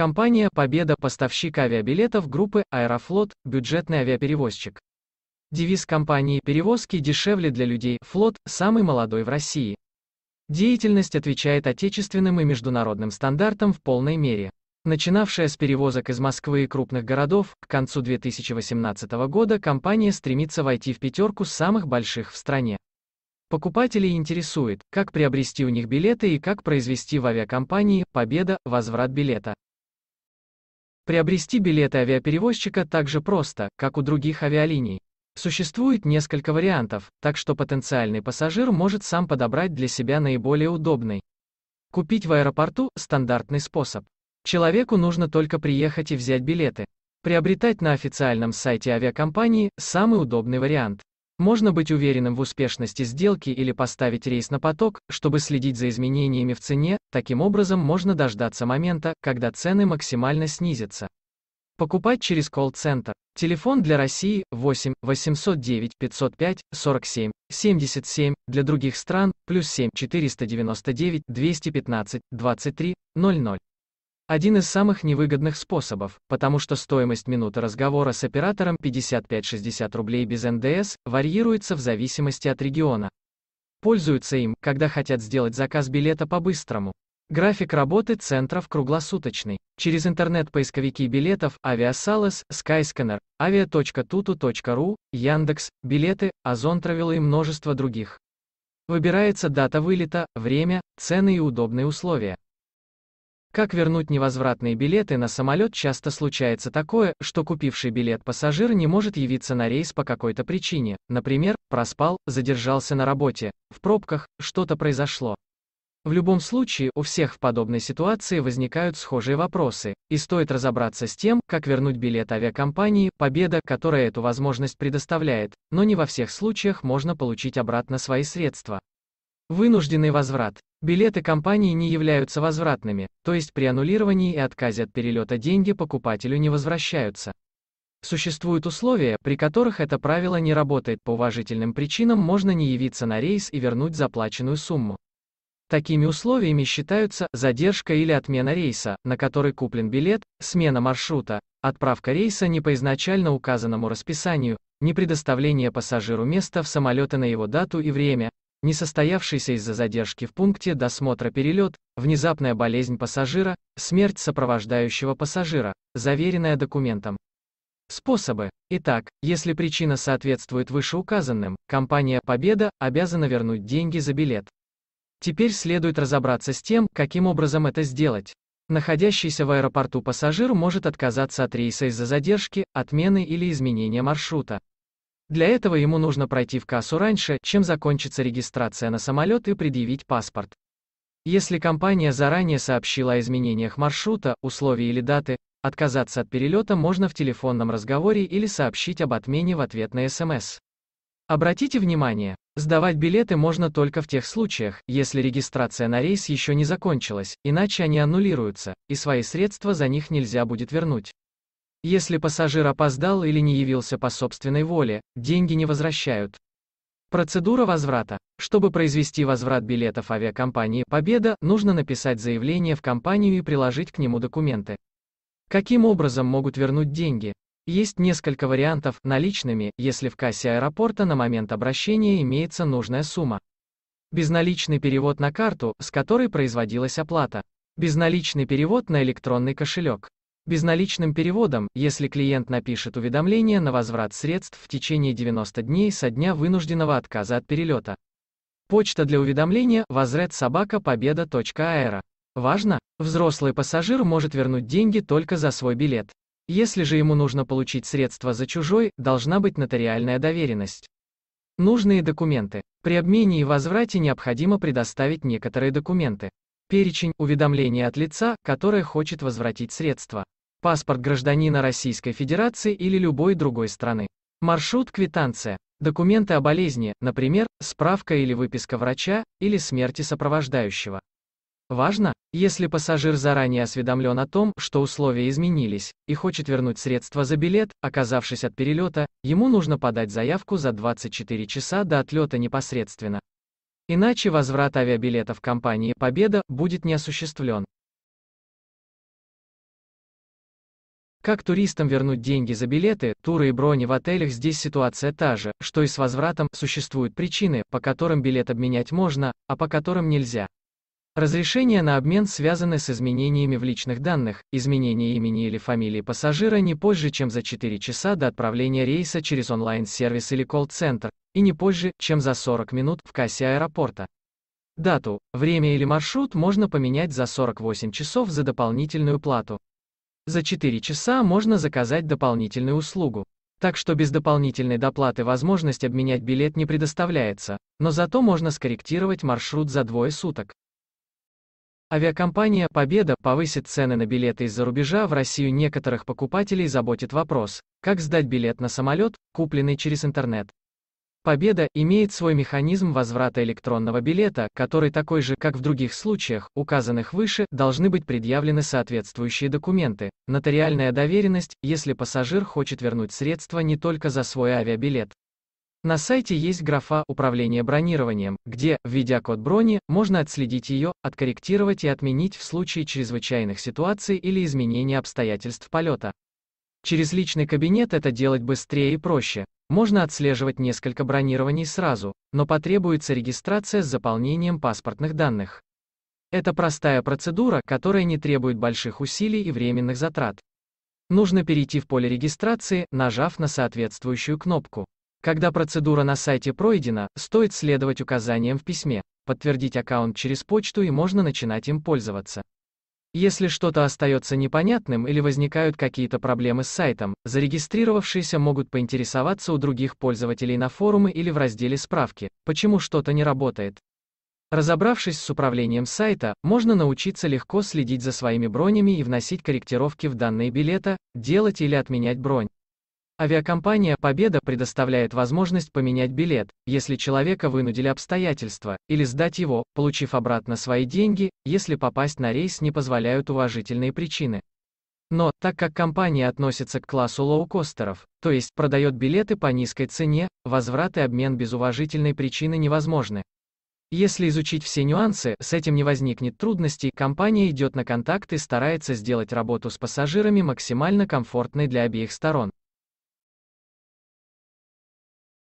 Компания «Победа» – поставщик авиабилетов группы «Аэрофлот», бюджетный авиаперевозчик. Девиз компании «Перевозки дешевле для людей», «Флот» – самый молодой в России. Деятельность отвечает отечественным и международным стандартам в полной мере. Начинавшая с перевозок из Москвы и крупных городов, к концу 2018 года компания стремится войти в пятерку самых больших в стране. Покупателей интересует, как приобрести у них билеты и как произвести в авиакомпании «Победа» возврат билета. Приобрести билеты авиаперевозчика так же просто, как у других авиалиний. Существует несколько вариантов, так что потенциальный пассажир может сам подобрать для себя наиболее удобный. Купить в аэропорту – стандартный способ. Человеку нужно только приехать и взять билеты. Приобретать на официальном сайте авиакомпании – самый удобный вариант. Можно быть уверенным в успешности сделки или поставить рейс на поток, чтобы следить за изменениями в цене, таким образом можно дождаться момента, когда цены максимально снизятся. Покупать через колл-центр. Телефон для России 8 809 505 47 77, для других стран плюс 7 499 215 23 00. Один из самых невыгодных способов, потому что стоимость минуты разговора с оператором 55-60 рублей без НДС варьируется в зависимости от региона. Пользуются им, когда хотят сделать заказ билета по-быстрому. График работы центров круглосуточный. Через интернет-поисковики билетов Aviasalas, Skyscanner, avia.tutu.ru, Яндекс, билеты, Озон Travel и множество других. Выбирается дата вылета, время, цены и удобные условия. Как вернуть невозвратные билеты на самолет часто случается такое, что купивший билет пассажир не может явиться на рейс по какой-то причине, например, проспал, задержался на работе, в пробках, что-то произошло. В любом случае, у всех в подобной ситуации возникают схожие вопросы, и стоит разобраться с тем, как вернуть билет авиакомпании «Победа», которая эту возможность предоставляет, но не во всех случаях можно получить обратно свои средства. Вынужденный возврат. Билеты компании не являются возвратными, то есть при аннулировании и отказе от перелета деньги покупателю не возвращаются. Существуют условия, при которых это правило не работает по уважительным причинам можно не явиться на рейс и вернуть заплаченную сумму. Такими условиями считаются задержка или отмена рейса, на который куплен билет, смена маршрута, отправка рейса не по изначально указанному расписанию, не предоставление пассажиру места в самолете на его дату и время, несостоявшийся из-за задержки в пункте досмотра перелет, внезапная болезнь пассажира, смерть сопровождающего пассажира, заверенная документом. Способы. Итак, если причина соответствует вышеуказанным, компания «Победа» обязана вернуть деньги за билет. Теперь следует разобраться с тем, каким образом это сделать. Находящийся в аэропорту пассажир может отказаться от рейса из-за задержки, отмены или изменения маршрута. Для этого ему нужно пройти в кассу раньше, чем закончится регистрация на самолет и предъявить паспорт. Если компания заранее сообщила о изменениях маршрута, условий или даты, отказаться от перелета можно в телефонном разговоре или сообщить об отмене в ответ на СМС. Эм Обратите внимание, сдавать билеты можно только в тех случаях, если регистрация на рейс еще не закончилась, иначе они аннулируются, и свои средства за них нельзя будет вернуть. Если пассажир опоздал или не явился по собственной воле, деньги не возвращают. Процедура возврата. Чтобы произвести возврат билетов авиакомпании «Победа», нужно написать заявление в компанию и приложить к нему документы. Каким образом могут вернуть деньги? Есть несколько вариантов, наличными, если в кассе аэропорта на момент обращения имеется нужная сумма. Безналичный перевод на карту, с которой производилась оплата. Безналичный перевод на электронный кошелек безналичным переводом, если клиент напишет уведомление на возврат средств в течение 90 дней со дня вынужденного отказа от перелета. Почта для уведомления собака возредсобакапобеда.аэро. Важно, взрослый пассажир может вернуть деньги только за свой билет. Если же ему нужно получить средства за чужой, должна быть нотариальная доверенность. Нужные документы. При обмене и возврате необходимо предоставить некоторые документы перечень уведомлений от лица, которое хочет возвратить средства паспорт гражданина Российской Федерации или любой другой страны. Маршрут квитанция. Документы о болезни, например, справка или выписка врача, или смерти сопровождающего. Важно, если пассажир заранее осведомлен о том, что условия изменились, и хочет вернуть средства за билет, оказавшись от перелета, ему нужно подать заявку за 24 часа до отлета непосредственно. Иначе возврат авиабилетов компании «Победа» будет не осуществлен. Как туристам вернуть деньги за билеты, туры и брони в отелях здесь ситуация та же, что и с возвратом, существуют причины, по которым билет обменять можно, а по которым нельзя. Разрешения на обмен связаны с изменениями в личных данных, изменение имени или фамилии пассажира не позже, чем за 4 часа до отправления рейса через онлайн-сервис или колл-центр, и не позже, чем за 40 минут в кассе аэропорта. Дату, время или маршрут можно поменять за 48 часов за дополнительную плату. За 4 часа можно заказать дополнительную услугу. Так что без дополнительной доплаты возможность обменять билет не предоставляется, но зато можно скорректировать маршрут за двое суток. Авиакомпания «Победа» повысит цены на билеты из-за рубежа в Россию. Некоторых покупателей заботит вопрос, как сдать билет на самолет, купленный через интернет. Победа имеет свой механизм возврата электронного билета, который такой же, как в других случаях, указанных выше, должны быть предъявлены соответствующие документы. Нотариальная доверенность, если пассажир хочет вернуть средства не только за свой авиабилет. На сайте есть графа «Управление бронированием», где, введя код брони, можно отследить ее, откорректировать и отменить в случае чрезвычайных ситуаций или изменения обстоятельств полета. Через личный кабинет это делать быстрее и проще. Можно отслеживать несколько бронирований сразу, но потребуется регистрация с заполнением паспортных данных. Это простая процедура, которая не требует больших усилий и временных затрат. Нужно перейти в поле регистрации, нажав на соответствующую кнопку. Когда процедура на сайте пройдена, стоит следовать указаниям в письме, подтвердить аккаунт через почту и можно начинать им пользоваться. Если что-то остается непонятным или возникают какие-то проблемы с сайтом, зарегистрировавшиеся могут поинтересоваться у других пользователей на форуме или в разделе «Справки», почему что-то не работает. Разобравшись с управлением сайта, можно научиться легко следить за своими бронями и вносить корректировки в данные билета, делать или отменять бронь. Авиакомпания «Победа» предоставляет возможность поменять билет, если человека вынудили обстоятельства, или сдать его, получив обратно свои деньги, если попасть на рейс не позволяют уважительные причины. Но, так как компания относится к классу лоукостеров, то есть продает билеты по низкой цене, возврат и обмен без уважительной причины невозможны. Если изучить все нюансы, с этим не возникнет трудностей, компания идет на контакт и старается сделать работу с пассажирами максимально комфортной для обеих сторон.